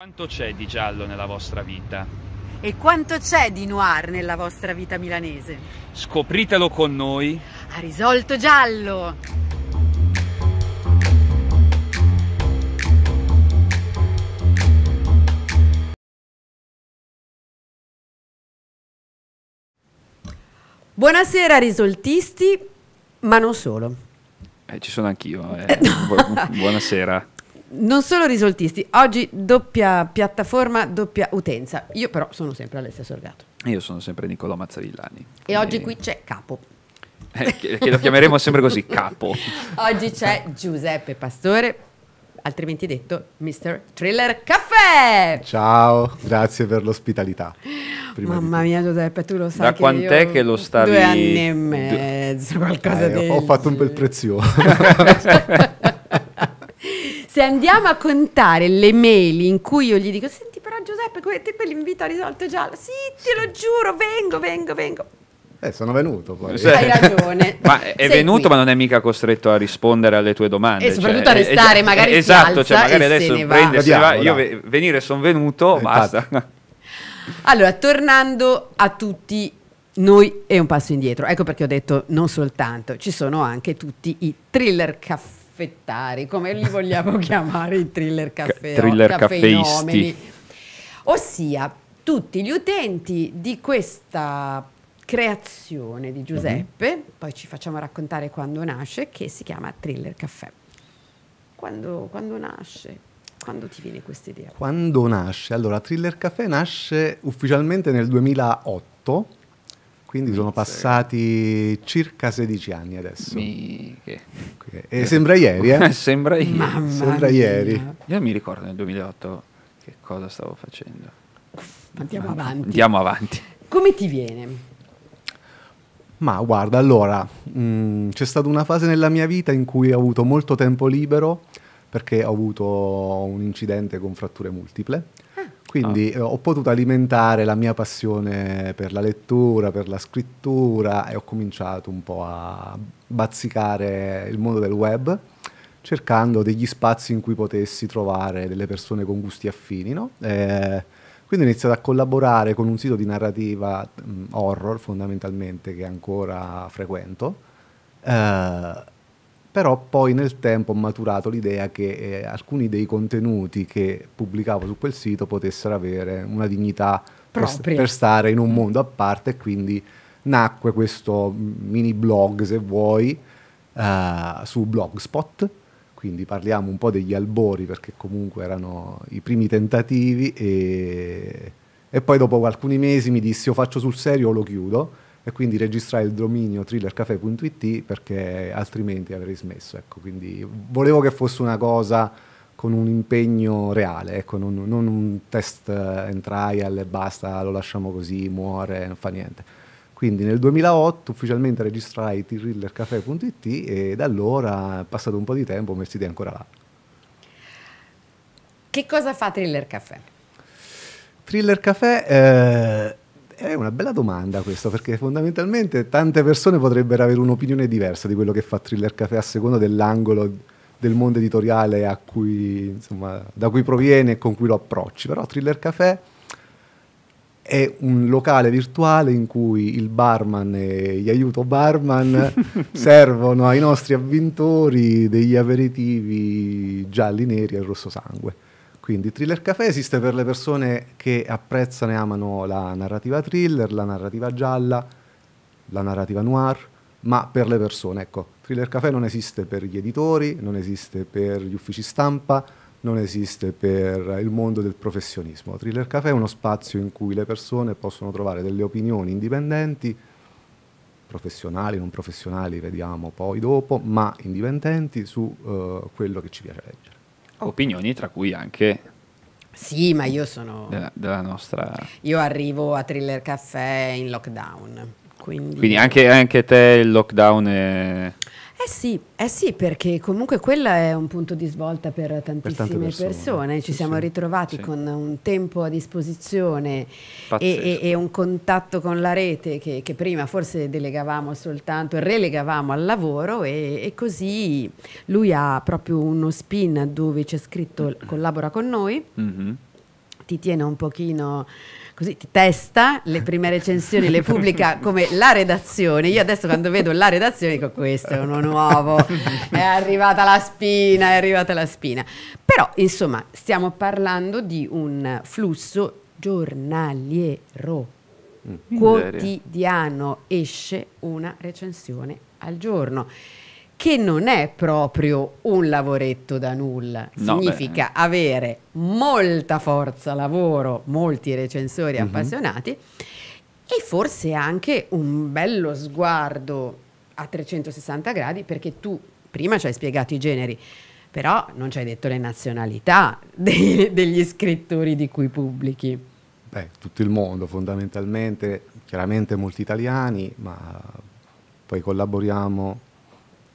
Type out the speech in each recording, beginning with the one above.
Quanto c'è di giallo nella vostra vita? E quanto c'è di noir nella vostra vita milanese? Scopritelo con noi. A risolto giallo! Buonasera risoltisti, ma non solo. Eh, ci sono anch'io. Eh. Buonasera non solo risoltisti, oggi doppia piattaforma, doppia utenza. Io però sono sempre Alessia Sorgato. Io sono sempre Niccolò Mazzavillani. E, oggi qui c'è Capo. Eh, che, che lo chiameremo sempre così, Capo. oggi c'è Giuseppe Pastore, altrimenti detto Mr. Thriller Caffè. Ciao, grazie per l'ospitalità. Mamma mia Giuseppe, tu lo sai. Da quant'è che, che lo stavi? Due anni e mezzo, qualcosa eh, del... Ho fatto un bel prezioso. se andiamo a contare le mail in cui io gli dico, senti però Giuseppe, que- te quell'invito ha risolto già, sì, te lo giuro, vengo, vengo, vengo. Eh, sono venuto poi. Sì. Hai ragione. Ma è Sei venuto, qui. ma non è mica costretto a rispondere alle tue domande. E soprattutto cioè, a restare, è, magari. È, eh, esatto, cioè, magari adesso prende, se va. Io venire, sono venuto, eh, basta. Infatti. Allora, tornando a tutti noi è un passo indietro. Ecco perché ho detto non soltanto, ci sono anche tutti i thriller caffè caffettari, come li vogliamo chiamare i thriller, caffè, thriller caffeisti. Ossia, tutti gli utenti di questa creazione di Giuseppe, uh mhm. -huh. poi ci facciamo raccontare quando nasce, che si chiama Thriller Caffè. Quando, quando nasce? Quando ti viene questa idea? Quando nasce? Allora, Thriller Caffè nasce ufficialmente nel 2008 quindi sono passati circa 16 anni adesso. Miche. E sembra ieri, eh? sembra ieri. Mamma sembra mia. ieri. Io mi ricordo nel 2008 che cosa stavo facendo. Andiamo Ma, avanti. Andiamo avanti. Come ti viene? Ma guarda, allora, mm, c'è stata una fase nella mia vita in cui ho avuto molto tempo libero perché ho avuto un incidente con fratture multiple quindi ah. Eh, ho potuto alimentare la mia passione per la lettura, per la scrittura e ho cominciato un po' a bazzicare il mondo del web cercando degli spazi in cui potessi trovare delle persone con gusti affini. No? Eh, quindi ho iniziato a collaborare con un sito di narrativa mh, mm, horror fondamentalmente che ancora frequento. Eh, però poi nel tempo ho maturato l'idea che eh, alcuni dei contenuti che pubblicavo su quel sito potessero avere una dignità per, per, stare in un mondo a parte e quindi nacque questo mini blog se vuoi eh, su Blogspot quindi parliamo un po' degli albori perché comunque erano i primi tentativi e, e poi dopo alcuni mesi mi dissi o faccio sul serio o lo chiudo e quindi registrai il dominio thrillercafe.it perché altrimenti avrei smesso. Ecco, quindi volevo che fosse una cosa con un impegno reale, ecco, non, non, un test and eh, trial e basta, lo lasciamo così, muore, non fa niente. Quindi nel 2008 ufficialmente registrai thrillercafe.it e da allora, passato un po' di tempo, Mercedes è ancora là. Che cosa fa Thriller Café? Thriller Cafe... Eh è una bella domanda questa, perché fondamentalmente tante persone potrebbero avere un'opinione diversa di quello che fa Thriller Café a seconda dell'angolo del mondo editoriale cui, insomma, da cui proviene e con cui lo approcci. Però Thriller Café è un locale virtuale in cui il barman e gli aiuto barman servono ai nostri avventori degli aperitivi gialli, neri e rosso sangue. Quindi Thriller Café esiste per le persone che apprezzano e amano la narrativa thriller, la narrativa gialla, la narrativa noir, ma per le persone, ecco, Thriller Café non esiste per gli editori, non esiste per gli uffici stampa, non esiste per il mondo del professionismo. Thriller Café è uno spazio in cui le persone possono trovare delle opinioni indipendenti, professionali, non professionali, vediamo poi dopo, ma indipendenti su uh, quello che ci piace leggere opinioni, tra cui anche... Sì, ma io sono... Della, della nostra... Io arrivo a Thriller caffè in lockdown. Quindi, quindi anche, anche te il lockdown è... Eh sì, eh sì, perché comunque quello è un punto di svolta per tantissime per persone. persone. Ci sì, siamo ritrovati sì. con un tempo a disposizione e, e, e, un contatto con la rete che, che, prima forse delegavamo soltanto, relegavamo al lavoro e, e così lui ha proprio uno spin dove c'è scritto collabora con noi. Mm -hmm ti tiene un pochino così ti testa, le prime recensioni le pubblica come la redazione. Io adesso quando vedo la redazione dico questo è uno nuovo, è arrivata la spina, è arrivata la spina. Però insomma stiamo parlando di un flusso giornaliero. Mm. Quotidiano esce una recensione al giorno che non è proprio un lavoretto da nulla, significa beh. avere molta forza lavoro, molti recensori mm -hmm. appassionati e forse anche un bello sguardo a 360 gradi perché tu prima ci hai spiegato i generi, però non ci hai detto le nazionalità dei, degli scrittori di cui pubblichi. Beh, tutto il mondo fondamentalmente, chiaramente molti italiani, ma poi collaboriamo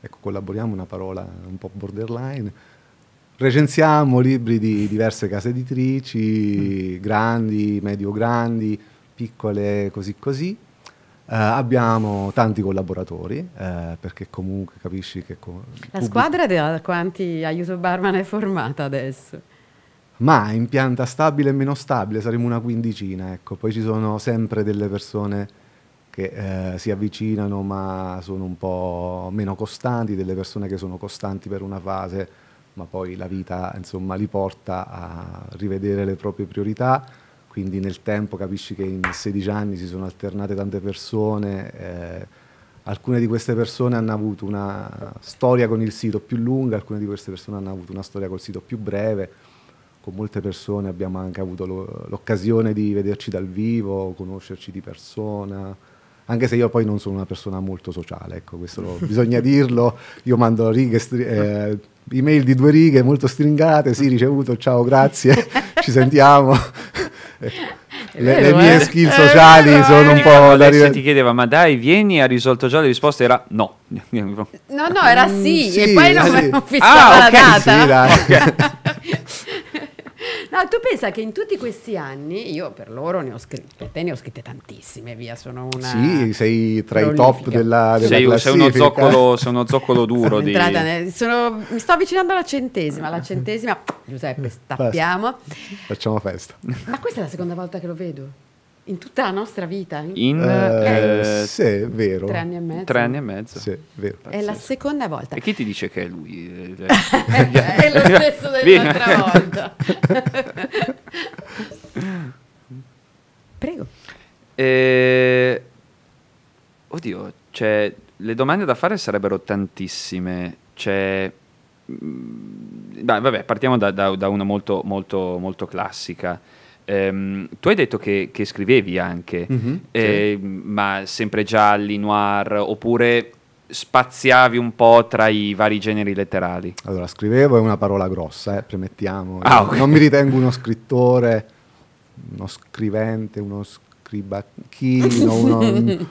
ecco, collaboriamo una parola un po' borderline. Recensiamo libri di diverse case editrici, mm. grandi, medio-grandi, piccole, così così. Uh, abbiamo tanti collaboratori uh, perché comunque capisci che... Co- La squadra da quanti aiuto barman è formata adesso? Ma in pianta stabile e meno stabile saremo una quindicina, ecco. Poi ci sono sempre delle persone che eh, si avvicinano ma sono un po' meno costanti, delle persone che sono costanti per una fase, ma poi la vita insomma, li porta a rivedere le proprie priorità, quindi nel tempo capisci che in 16 anni si sono alternate tante persone, eh, alcune di queste persone hanno avuto una storia con il sito più lunga, alcune di queste persone hanno avuto una storia col sito più breve, con molte persone abbiamo anche avuto l'occasione di vederci dal vivo, conoscerci di persona, anche se io poi non sono una persona molto sociale, ecco, questo lo, bisogna dirlo, io mando righe, eh, email di due righe molto stringate, sì ricevuto, ciao, grazie, ci sentiamo. Le, le, mie eh? skill sociali vero, sono eh? un po' da rivedere. ti chiedeva, ma dai, vieni, ha risolto già la risposta? Era no. No, no, era sì, mm, sì e poi non, sì. non fissava ah, okay. la data. Sì, No, tu pensa che in tutti questi anni io per loro ne ho scritte, te ne ho scritte tantissime, via, sono una... Sì, sei tra prolifica. i top della, della sei, sei uno, zoccolo, sei uno zoccolo, duro di... Nel, sono, mi sto avvicinando alla centesima, alla centesima, Giuseppe, stappiamo. Facciamo festa. Ma questa è la seconda volta che lo vedo. In tutta la nostra vita? In eh, eh, sì, è vero. Tre anni e mezzo. Tre anni e mezzo. Sì, vero. È la seconda volta. E chi ti dice che è lui? Eh, è lo stesso dell'altra volta. Prego. Eh, oddio, cioè, le domande da fare sarebbero tantissime. Cioè, mh, mm, vabbè, partiamo da, da, da una molto, molto, molto classica Um, tu hai detto che, che scrivevi anche, mm-hmm, eh, sì. Ehm, ma sempre gialli, noir, oppure spaziavi un po' tra i vari generi letterari? Allora, scrivevo è una parola grossa, eh, premettiamo. Ah, okay. Non mi ritengo uno scrittore, uno scrivente, uno scrittore scribacchino, uno,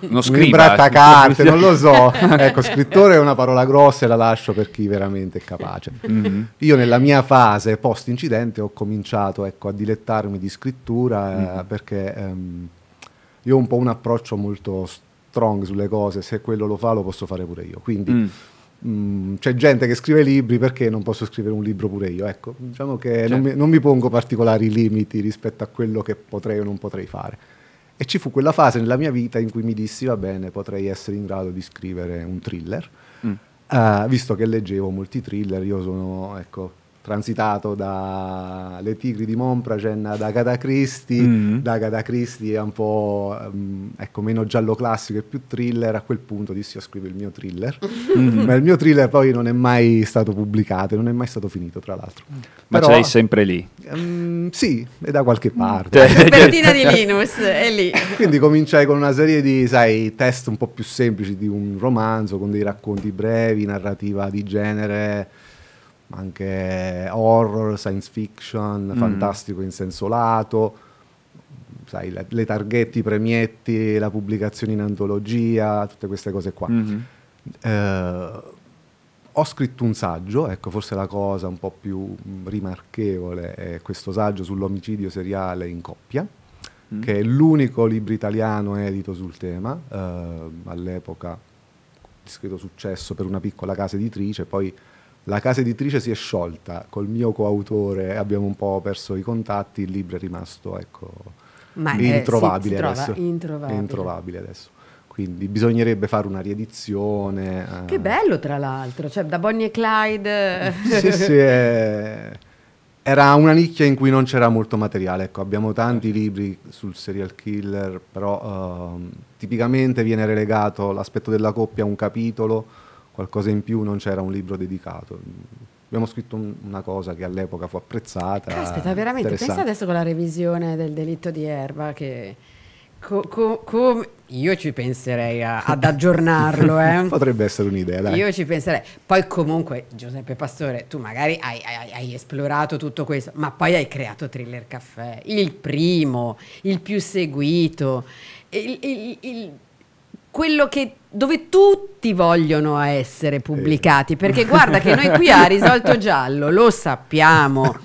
uno scriba, un non lo so. ecco, scrittore è una parola grossa e la lascio per chi veramente è capace. Mm-hmm. Io nella mia fase post-incidente ho cominciato ecco, a dilettarmi di scrittura mm-hmm. eh, perché ehm, io ho un po' un approccio molto strong sulle cose, se quello lo fa lo posso fare pure io. Quindi... Mm, mm c'è gente che scrive libri perché non posso scrivere un libro pure io. Ecco, diciamo che certo. non, mi, non mi pongo particolari limiti rispetto a quello che potrei o non potrei fare. E ci fu quella fase nella mia vita in cui mi dissi, va bene, potrei essere in grado di scrivere un thriller, mm. uh, visto che leggevo molti thriller, io sono, ecco, transitato dalle Tigri di Monpragen mm-hmm. da Catacristi, mm. da Catacristi è un po' um, ecco, meno giallo classico e più thriller, a quel punto dissi io scrivo il mio thriller, mm. ma il mio thriller poi non è mai stato pubblicato, non è mai stato finito tra l'altro. Mm. Ma Però, ce l'hai sempre lì? Um, sì, è da qualche parte. Mm. Copertina di cioè, Linus, è lì. Quindi cominciai con una serie di, sai, test un po' più semplici di un romanzo, con dei racconti brevi, narrativa di genere ma anche horror, science fiction, mm. fantastico in senso lato, sai, le, le targhette, i premietti, la pubblicazione in antologia, tutte queste cose qua. mm Eh, ho scritto un saggio, ecco forse la cosa un po' più rimarchevole è questo saggio sull'omicidio seriale in coppia, mm. che è l'unico libro italiano edito sul tema, eh, all'epoca discreto successo per una piccola casa editrice, poi la casa editrice si è sciolta, col mio coautore abbiamo un po' perso i contatti, il libro è rimasto ecco, introvabile, è, adesso. Introvabile. È introvabile adesso quindi bisognerebbe fare una riedizione. Eh. Che bello, tra l'altro, cioè da Bonnie e Clyde. Eh. sì, sì, è... era una nicchia in cui non c'era molto materiale. Ecco, abbiamo tanti libri sul serial killer, però uh, tipicamente viene relegato l'aspetto della coppia a un capitolo qualcosa in più, non c'era un libro dedicato. Abbiamo scritto un, una cosa che all'epoca fu apprezzata. Aspetta, veramente, pensa adesso con la revisione del delitto di Erba che... Co, co, co, io ci penserei a, ad aggiornarlo. Eh. Potrebbe essere un'idea. Dai. Io ci penserei. Poi comunque, Giuseppe Pastore, tu magari hai, hai, hai, esplorato tutto questo, ma poi hai creato Thriller Caffè, il primo, il più seguito, il, il, il quello che dove tutti vogliono essere pubblicati, perché guarda che noi qui a Risolto Giallo lo sappiamo.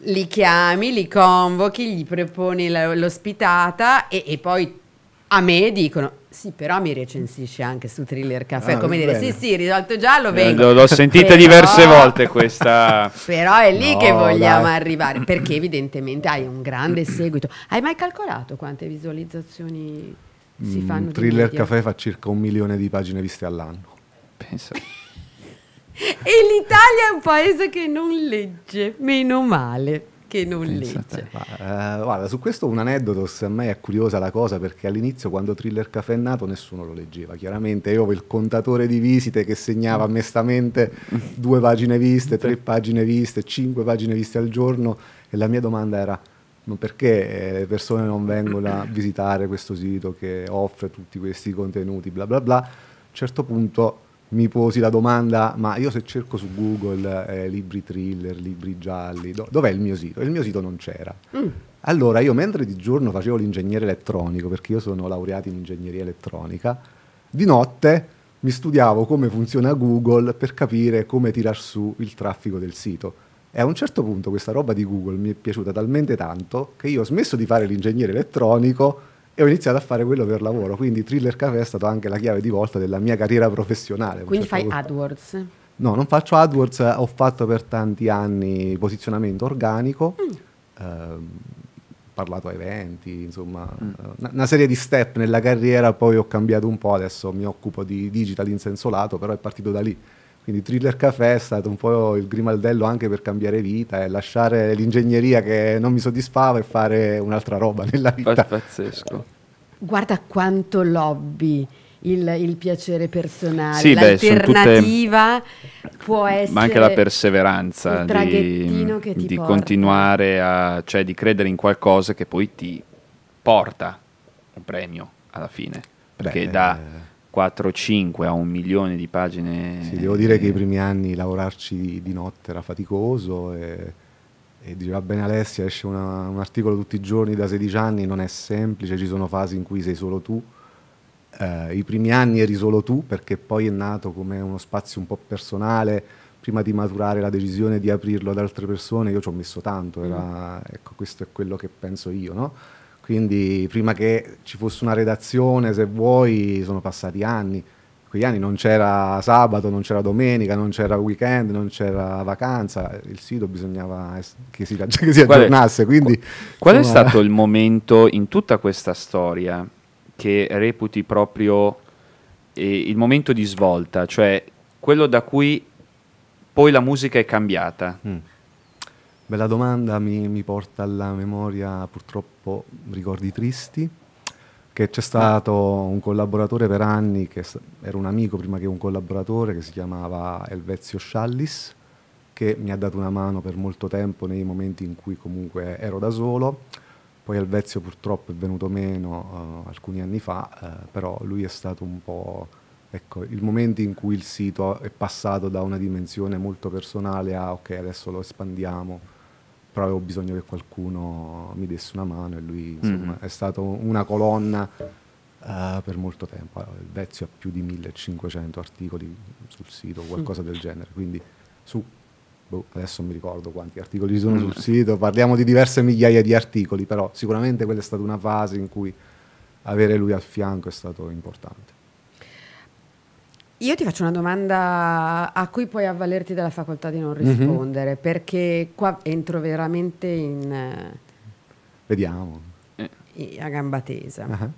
Li chiami, li convochi, gli proponi l'ospitata e, e poi a me dicono sì, però mi recensisci anche su Thriller Caffè, ah, come dire, bene. sì, sì, risolto giallo, eh, vengo. L'ho sentita però... diverse volte questa... però è lì no, che vogliamo dai. arrivare, perché evidentemente hai un grande seguito. Hai mai calcolato quante visualizzazioni mh, mm, Thriller Café fa circa un milione di pagine viste all'anno. Pensa. e l'Italia è un paese che non legge, meno male che non Pensate, legge. Ma, eh, guarda, su questo un aneddoto, se a me è curiosa la cosa, perché all'inizio quando Thriller Café è nato nessuno lo leggeva, chiaramente io avevo il contatore di visite che segnava mestamente due pagine viste, tre pagine viste, cinque pagine viste al giorno e la mia domanda era perché eh, le persone non vengono a visitare questo sito che offre tutti questi contenuti, bla bla bla, a un certo punto mi posi la domanda, ma io se cerco su Google eh, libri thriller, libri gialli, do- dov'è il mio sito? E il mio sito non c'era. Mm. Allora io mentre di giorno facevo l'ingegnere elettronico, perché io sono laureato in ingegneria elettronica, di notte mi studiavo come funziona Google per capire come tirar su il traffico del sito. E a un certo punto questa roba di Google mi è piaciuta talmente tanto che io ho smesso di fare l'ingegnere elettronico e ho iniziato a fare quello per lavoro. Quindi Thriller Cafe è stata anche la chiave di volta della mia carriera professionale. Quindi certo fai punto. AdWords? No, non faccio AdWords, ho fatto per tanti anni posizionamento organico. Mm. Ehm, parlato a eventi, insomma, mm. una, serie di step nella carriera, poi ho cambiato un po', adesso mi occupo di digital in senso lato, però è partito da lì. Quindi Thriller Café è stato un po' il grimaldello anche per cambiare vita e lasciare l'ingegneria che non mi soddisfava e fare un'altra roba nella vita. Pazzesco. Guarda quanto lobby. Il, il, piacere personale, sì, l'alternativa tutte, può essere... Ma anche la perseveranza di, di continuare a... cioè di credere in qualcosa che poi ti porta un premio alla fine. Perché beh, da 4-5 a un milione di pagine. Sì, devo dire che i primi eh. anni lavorarci di, di notte era faticoso e, e diceva bene Alessia, esce una, un articolo tutti i giorni da 16 anni, non è semplice, ci sono fasi in cui sei solo tu. Eh, I primi anni eri solo tu perché poi è nato come uno spazio un po' personale, prima di maturare la decisione di aprirlo ad altre persone, io ci ho messo tanto, era, mm. ecco questo è quello che penso io, no? Quindi prima che ci fosse una redazione, se vuoi, sono passati anni. Quegli anni non c'era sabato, non c'era domenica, non c'era weekend, non c'era vacanza. Il sito bisognava che si, che si aggiornasse. Quindi, qual, qual è stato il momento in tutta questa storia che reputi proprio eh, il momento di svolta, cioè quello da cui poi la musica è cambiata? Mm Bella domanda, mi, mi porta alla memoria purtroppo ricordi tristi, che c'è stato un collaboratore per anni, che era un amico prima che un collaboratore, che si chiamava Elvezio Sciallis, che mi ha dato una mano per molto tempo nei momenti in cui comunque ero da solo. Poi Elvezio purtroppo è venuto meno uh, alcuni anni fa, uh, però lui è stato un po' ecco, il momento in cui il sito è passato da una dimensione molto personale a ok adesso lo espandiamo però avevo bisogno che qualcuno mi desse una mano e lui insomma, mm-hmm. è stato una colonna uh, per molto tempo. il Vezio ha più di 1500 articoli sul sito, mm. qualcosa del genere, quindi su boh, adesso non mi ricordo quanti articoli ci sono sul mm. sito, parliamo di diverse migliaia di articoli, però sicuramente quella è stata una fase in cui avere lui al fianco è stato importante. Io ti faccio una domanda a cui puoi avvalerti della facoltà di non mhm. rispondere, mm -hmm. perché qua entro veramente in... Eh, Vediamo. Eh. A gamba tesa. Uh -huh.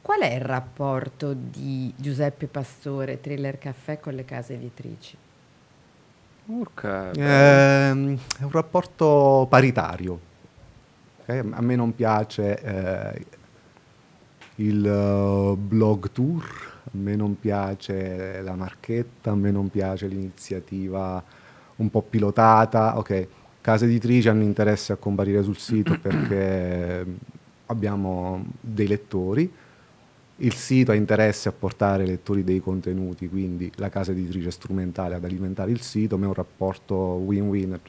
Qual è il rapporto di Giuseppe Pastore, Thriller Caffè, con le case editrici? Urca, eh, è un rapporto paritario. Okay? A me non piace eh, il uh, blog tour a me non piace la marchetta, a me non piace l'iniziativa un po' pilotata, ok, case editrici hanno interesse a comparire sul sito perché abbiamo dei lettori, il sito ha interesse a portare ai lettori dei contenuti, quindi la casa editrice è strumentale ad alimentare il sito, ma è un rapporto win-win.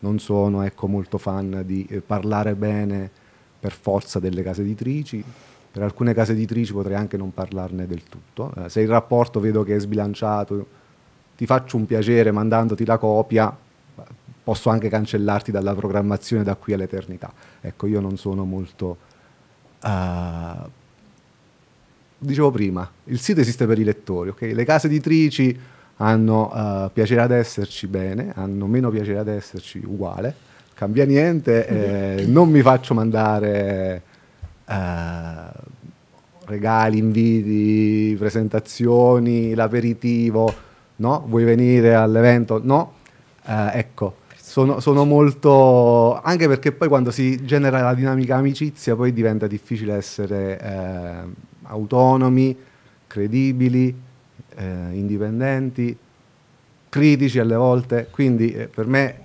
Non sono ecco, molto fan di eh, parlare bene per forza delle case editrici, per alcune case editrici potrei anche non parlarne del tutto. Eh, se il rapporto vedo che è sbilanciato, ti faccio un piacere mandandoti la copia, posso anche cancellarti dalla programmazione da qui all'eternità. Ecco, io non sono molto... Uh, dicevo prima, il sito esiste per i lettori, ok? le case editrici hanno uh, piacere ad esserci bene, hanno meno piacere ad esserci uguale, cambia niente, eh, non mi faccio mandare eh, regali, inviti, presentazioni, l'aperitivo, no? Vuoi venire all'evento? No? Eh, ecco, sono, sono, molto... anche perché poi quando si genera la dinamica amicizia poi diventa difficile essere eh, autonomi, credibili, eh, indipendenti, critici alle volte, quindi eh, per me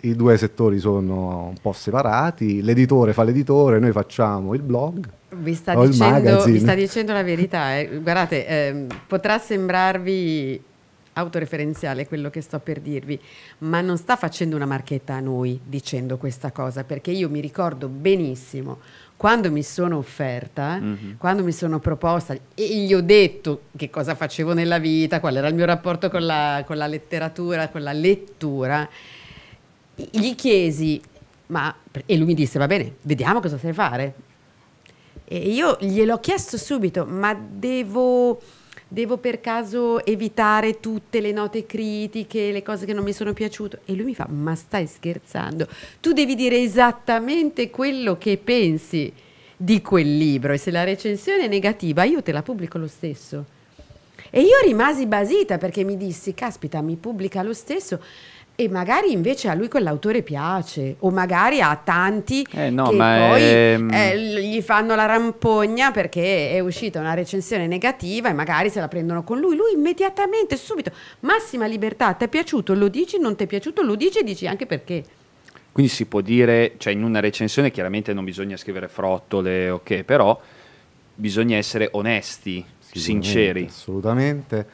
i due settori sono un po' separati, l'editore fa l'editore, noi facciamo il blog. Vi sta, dicendo, vi sta dicendo, la verità, eh. guardate, eh, potrà sembrarvi autoreferenziale quello che sto per dirvi, ma non sta facendo una marchetta a noi dicendo questa cosa, perché io mi ricordo benissimo quando mi sono offerta, mm -hmm. quando mi sono proposta e gli ho detto che cosa facevo nella vita, qual era il mio rapporto con la, con la letteratura, con la lettura gli chiesi, ma, e lui mi disse, va bene, vediamo cosa sai fare. E io gliel'ho chiesto subito, ma devo, devo per caso evitare tutte le note critiche, le cose che non mi sono piaciute? E lui mi fa, ma stai scherzando, tu devi dire esattamente quello che pensi di quel libro e se la recensione è negativa io te la pubblico lo stesso. E io rimasi basita perché mi dissi, caspita, mi pubblica lo stesso e magari invece a lui quell'autore piace o magari a tanti eh, no, che poi ehm... eh, gli fanno la rampogna perché è uscita una recensione negativa e magari se la prendono con lui lui immediatamente subito massima libertà ti è piaciuto lo dici non ti è piaciuto lo dici e dici anche perché quindi si può dire cioè in una recensione chiaramente non bisogna scrivere frottole ok però bisogna essere onesti sinceri assolutamente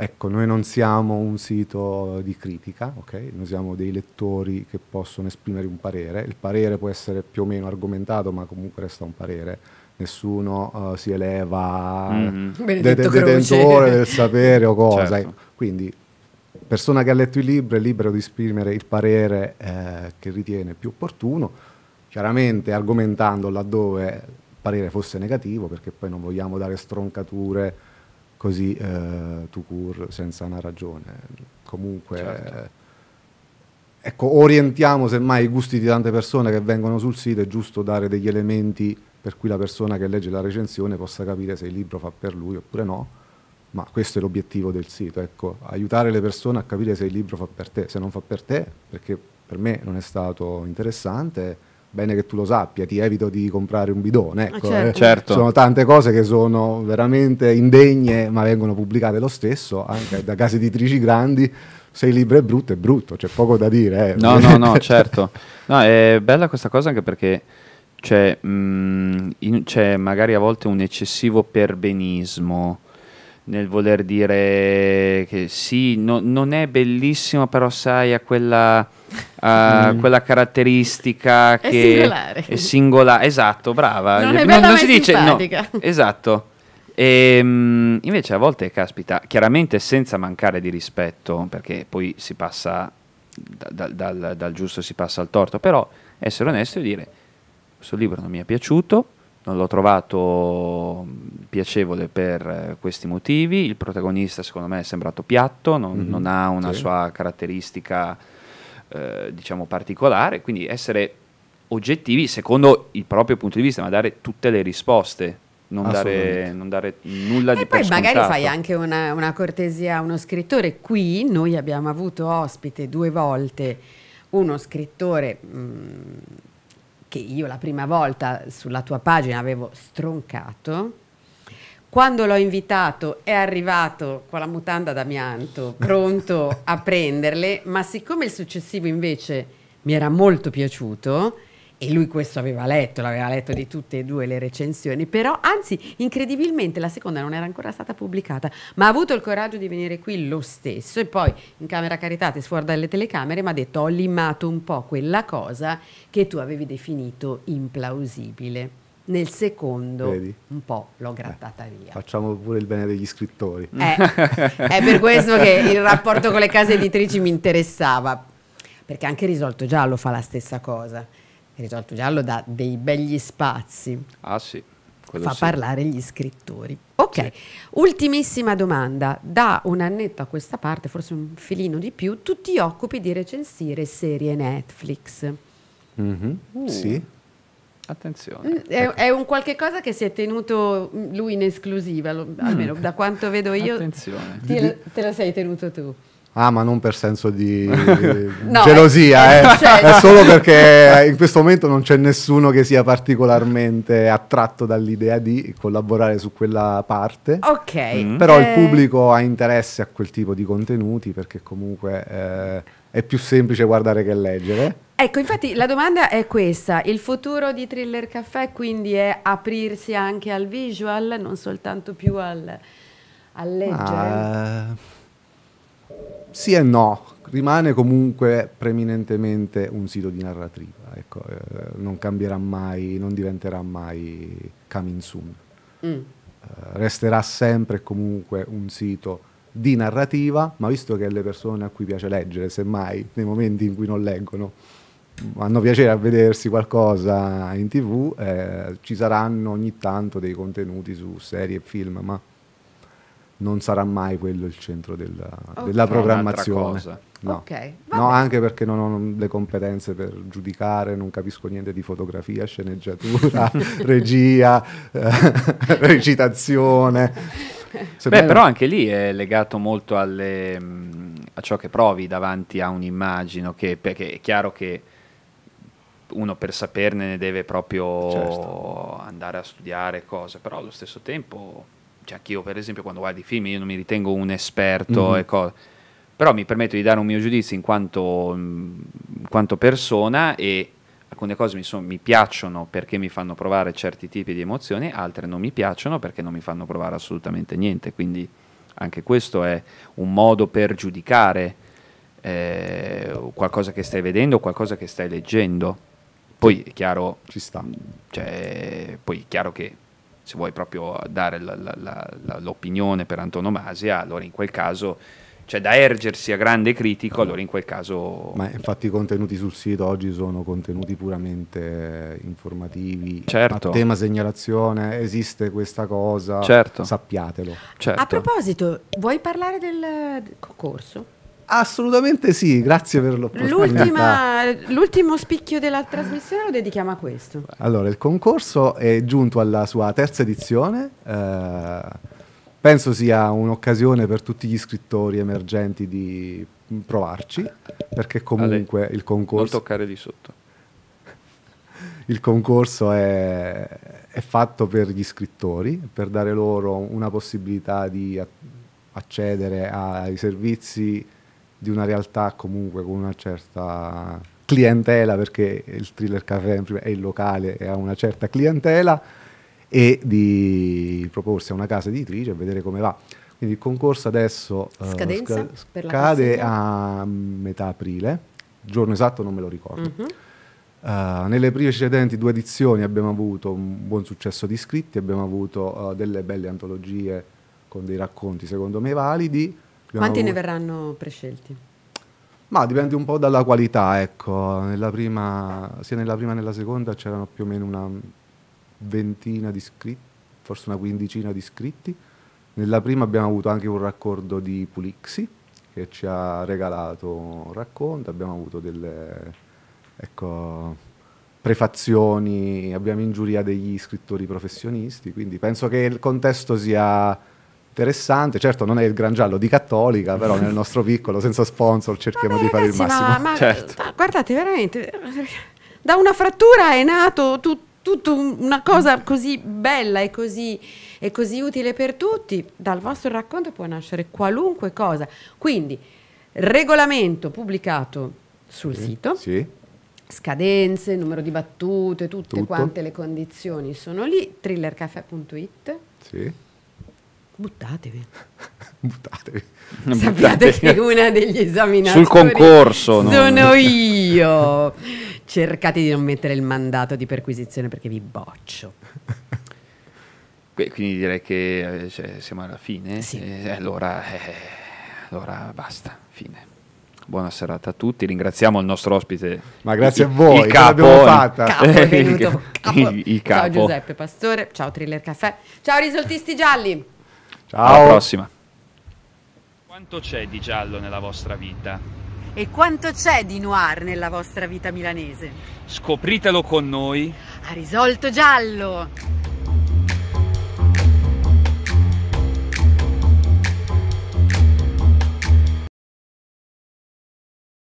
Ecco, noi non siamo un sito di critica, okay? noi siamo dei lettori che possono esprimere un parere, il parere può essere più o meno argomentato, ma comunque resta un parere, nessuno uh, si eleva mm-hmm. de- de- detentore del sapere o cosa. Certo. Quindi persona che ha letto il libro è libero di esprimere il parere eh, che ritiene più opportuno, chiaramente argomentando laddove il parere fosse negativo, perché poi non vogliamo dare stroncature così eh, tu cur senza una ragione. Comunque, certo. eh, ecco, orientiamo semmai i gusti di tante persone che vengono sul sito, è giusto dare degli elementi per cui la persona che legge la recensione possa capire se il libro fa per lui oppure no, ma questo è l'obiettivo del sito, ecco, aiutare le persone a capire se il libro fa per te, se non fa per te, perché per me non è stato interessante bene che tu lo sappia, ti evito di comprare un bidone. Ah, ecco, certo. Eh, certo. Sono tante cose che sono veramente indegne, ma vengono pubblicate lo stesso, anche da case editrici grandi. Se il libro è brutto, è brutto, c'è poco da dire. Eh. No, no, no, certo. No, è bella questa cosa anche perché c'è, mh, mm, in, c'è magari a volte un eccessivo perbenismo nel voler dire che sì, no, non è bellissimo, però sai, a quella Uh, mm. quella caratteristica è che singolare. è singolare. Esatto, brava. Non, è bella, non, si dice no. Esatto. E, um, invece a volte caspita, chiaramente senza mancare di rispetto, perché poi si passa da, da, dal, dal, giusto si passa al torto, però essere onesto e dire questo libro non mi è piaciuto, non l'ho trovato piacevole per questi motivi, il protagonista secondo me è sembrato piatto, non, mm-hmm. non ha una sì. sua caratteristica eh, diciamo particolare, quindi essere oggettivi secondo il proprio punto di vista, ma dare tutte le risposte. Non dare, non dare, nulla e di più. E poi magari scontato. fai anche una, una cortesia a uno scrittore. Qui noi abbiamo avuto ospite due volte uno scrittore mh, mm, che io la prima volta sulla tua pagina avevo stroncato quando l'ho invitato è arrivato con la mutanda d'amianto, pronto a prenderle, ma siccome il successivo invece mi era molto piaciuto, e lui questo aveva letto, l'aveva letto di tutte e due le recensioni, però anzi incredibilmente la seconda non era ancora stata pubblicata, ma ha avuto il coraggio di venire qui lo stesso e poi in Camera caritate fuori dalle telecamere mi ha detto ho limato un po' quella cosa che tu avevi definito implausibile nel secondo Vedi? un po' l'ho grattata eh, via. Facciamo pure il bene degli scrittori. Eh, è per questo che il rapporto con le case editrici mi interessava, perché anche Risolto Giallo fa la stessa cosa. Risolto Giallo dà dei begli spazi. Ah sì. fa sì. parlare gli scrittori. Ok, sì. ultimissima domanda. Da un annetto a questa parte, forse un filino di più, tu ti occupi di recensire serie Netflix. Mm -hmm. uh. Sì Attenzione. Mm, è, è, un qualche cosa che si è tenuto mm, lui in esclusiva, lo, mm. almeno da quanto vedo io. Attenzione. Te lo, te lo sei tenuto tu. Ah, ma non per senso di no, gelosia, eh, eh. Cioè, è, eh. è, solo perché in questo momento non c'è nessuno che sia particolarmente attratto dall'idea di collaborare su quella parte. Ok. Mm. Però eh. il pubblico ha interesse a quel tipo di contenuti perché comunque... Eh, è più semplice guardare che leggere. Ecco, infatti la domanda è questa, il futuro di Thriller Café quindi è aprirsi anche al visual, non soltanto più al, al leggere? Uh, sì e no, rimane comunque preeminentemente un sito di narrativa, ecco, eh, non cambierà mai, non diventerà mai coming soon. Mm. Uh, resterà sempre comunque un sito di narrativa, ma visto che le persone a cui piace leggere, semmai nei momenti in cui non leggono, hanno piacere a vedersi qualcosa in tv, eh, ci saranno ogni tanto dei contenuti su serie e film, ma non sarà mai quello il centro della, okay. della programmazione. No. Okay, no, anche perché non ho le competenze per giudicare, non capisco niente di fotografia, sceneggiatura, regia, eh, recitazione. Beh, però anche lì è legato molto alle, a ciò che provi davanti a un'immagine, che, perché è chiaro che uno per saperne ne deve proprio certo. andare a studiare cose, però allo stesso tempo, cioè anch'io per esempio quando guardo i film io non mi ritengo un esperto mm-hmm. e cose, però mi permetto di dare un mio giudizio in quanto, in quanto persona e alcune cose mi, sono, mi, piacciono perché mi fanno provare certi tipi di emozioni, altre non mi piacciono perché non mi fanno provare assolutamente niente, quindi anche questo è un modo per giudicare eh, qualcosa che stai vedendo, qualcosa che stai leggendo. Poi è chiaro, mm, cioè, poi è chiaro che se vuoi proprio dare l'opinione per antonomasia, allora in quel caso cioè da ergersi a grande critico, allora in quel caso... Ma infatti i contenuti sul sito oggi sono contenuti puramente informativi, certo. a tema segnalazione, esiste questa cosa, certo. sappiatelo. Certo. A proposito, vuoi parlare del concorso? Assolutamente sì, grazie per l'opportunità. l'ultimo spicchio della trasmissione lo dedichiamo a questo. Allora, il concorso è giunto alla sua terza edizione. Eh, penso sia un'occasione per tutti gli scrittori emergenti di provarci, perché comunque Ale, il concorso... Non toccare di sotto. Il concorso è, è, fatto per gli scrittori, per dare loro una possibilità di accedere ai servizi di una realtà comunque con una certa clientela, perché il Thriller Café è il locale e ha una certa clientela, e di proporsi a una casa editrice e vedere come va. Quindi il concorso adesso uh, eh, scade a mm, metà aprile, il giorno esatto non me lo ricordo. Mm -hmm. uh, nelle precedenti due edizioni abbiamo avuto un buon successo di iscritti, abbiamo avuto uh, delle belle antologie con dei racconti secondo me validi. Quanti avuto... ne verranno prescelti? Ma dipende un po' dalla qualità, ecco. Nella prima, sia nella prima che nella seconda c'erano più o meno una ventina di iscritti, forse una quindicina di iscritti. Nella prima abbiamo avuto anche un raccordo di Pulixi che ci ha regalato un racconto, abbiamo avuto delle ecco, prefazioni, abbiamo in giuria degli scrittori professionisti, quindi penso che il contesto sia interessante, certo non è il gran giallo di Cattolica, però nel nostro piccolo, senza sponsor, cerchiamo Vabbè, di ragazzi, fare il massimo. Ma, ma certo. guardate, veramente da una frattura è nato tutto tutta una cosa così bella e così, e così utile per tutti, dal vostro racconto può nascere qualunque cosa. Quindi, regolamento pubblicato sul sì, sito. Sì. Scadenze, numero di battute, tutte Tutto. quante le condizioni sono lì. thrillercaffè.it. Sì. Buttatevi. buttatevi. Sappiate buttatevi. che una degli esaminatori sul concorso sono no? io. Cercate di non mettere il mandato di perquisizione perché vi boccio. Quindi direi che eh, cioè, siamo alla fine. Sì. Eh, allora, eh, allora basta, fine buona serata a tutti. Ringraziamo il nostro ospite. Ma grazie il, a voi, il l'abbiamo fatta. Capo, il, capo. Il, il capo. Ciao Giuseppe Pastore, ciao Thriller Caffè, ciao Risoltisti Gialli. Ciao. Alla prossima. Quanto c'è di giallo nella vostra vita? E quanto c'è di noir nella vostra vita milanese? Scopritelo con noi a Risolto Giallo!